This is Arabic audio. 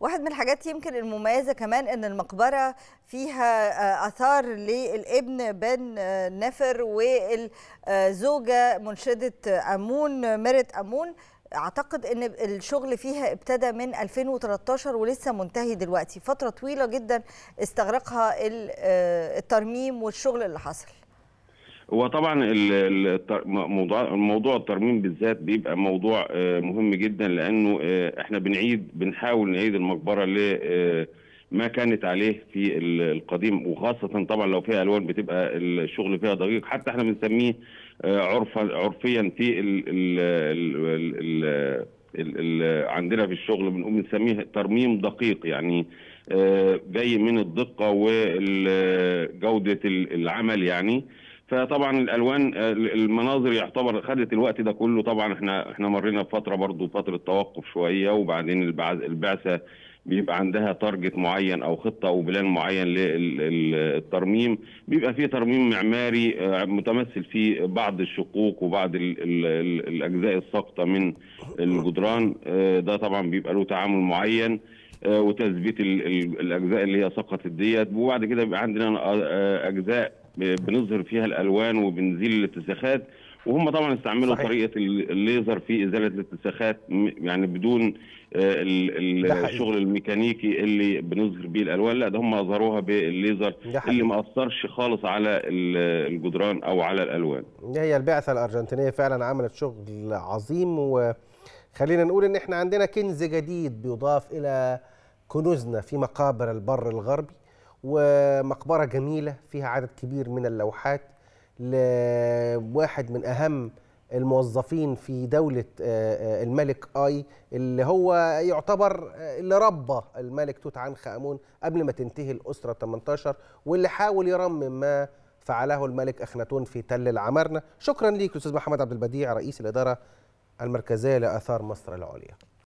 واحد من الحاجات يمكن المميزة كمان أن المقبرة فيها آه، أثار للابن بن آه، نفر والزوجة منشدة أمون مرت أمون اعتقد ان الشغل فيها ابتدى من 2013 ولسه منتهي دلوقتي فتره طويله جدا استغرقها آه، الترميم والشغل اللي حصل وطبعا موضوع الترميم بالذات بيبقى موضوع آه، مهم جدا لانه آه، احنا بنعيد بنحاول نعيد المقبره ل آه، ما كانت عليه في القديم وخاصة طبعا لو فيها ألوان بتبقى الشغل فيها دقيق حتى احنا بنسميه عرفا عرفيا في الـ الـ الـ الـ الـ الـ عندنا في الشغل بنقوم بنسميه ترميم دقيق يعني جاي من الدقة وجودة العمل يعني فطبعا الالوان المناظر يعتبر خدت الوقت ده كله طبعا احنا احنا مرينا بفتره برضو فتره توقف شويه وبعدين البعثه بيبقى عندها تارجت معين او خطه او بلان معين للترميم بيبقى فيه ترميم معماري آه، متمثل في بعض الشقوق وبعض الـ الـ الـ الاجزاء الساقطه من الجدران آه، ده طبعا بيبقى له تعامل معين آه، وتثبيت الاجزاء اللي هي سقطت ديت وبعد كده بيبقى عندنا اجزاء بنظهر فيها الالوان وبنزيل الاتساخات وهم طبعا استعملوا صحيح. طريقه الليزر في ازاله الاتساخات يعني بدون آه، الشغل الميكانيكي اللي بنظهر بيه الالوان لا ده هم اظهروها بالليزر اللي ما اثرش خالص على الجدران او على الالوان هي البعثه الارجنتينيه فعلا عملت شغل عظيم وخلينا نقول ان احنا عندنا كنز جديد بيضاف الى كنوزنا في مقابر البر الغربي ومقبرة جميلة فيها عدد كبير من اللوحات لواحد من أهم الموظفين في دولة آه، آه، الملك آي اللي هو يعتبر آه، اللي ربى الملك توت عنخ آمون قبل ما تنتهي الأسرة 18 واللي حاول يرمم ما فعله الملك أخناتون في تل العمارنة شكرا ليك أستاذ محمد عبد البديع رئيس الإدارة المركزية لآثار مصر العليا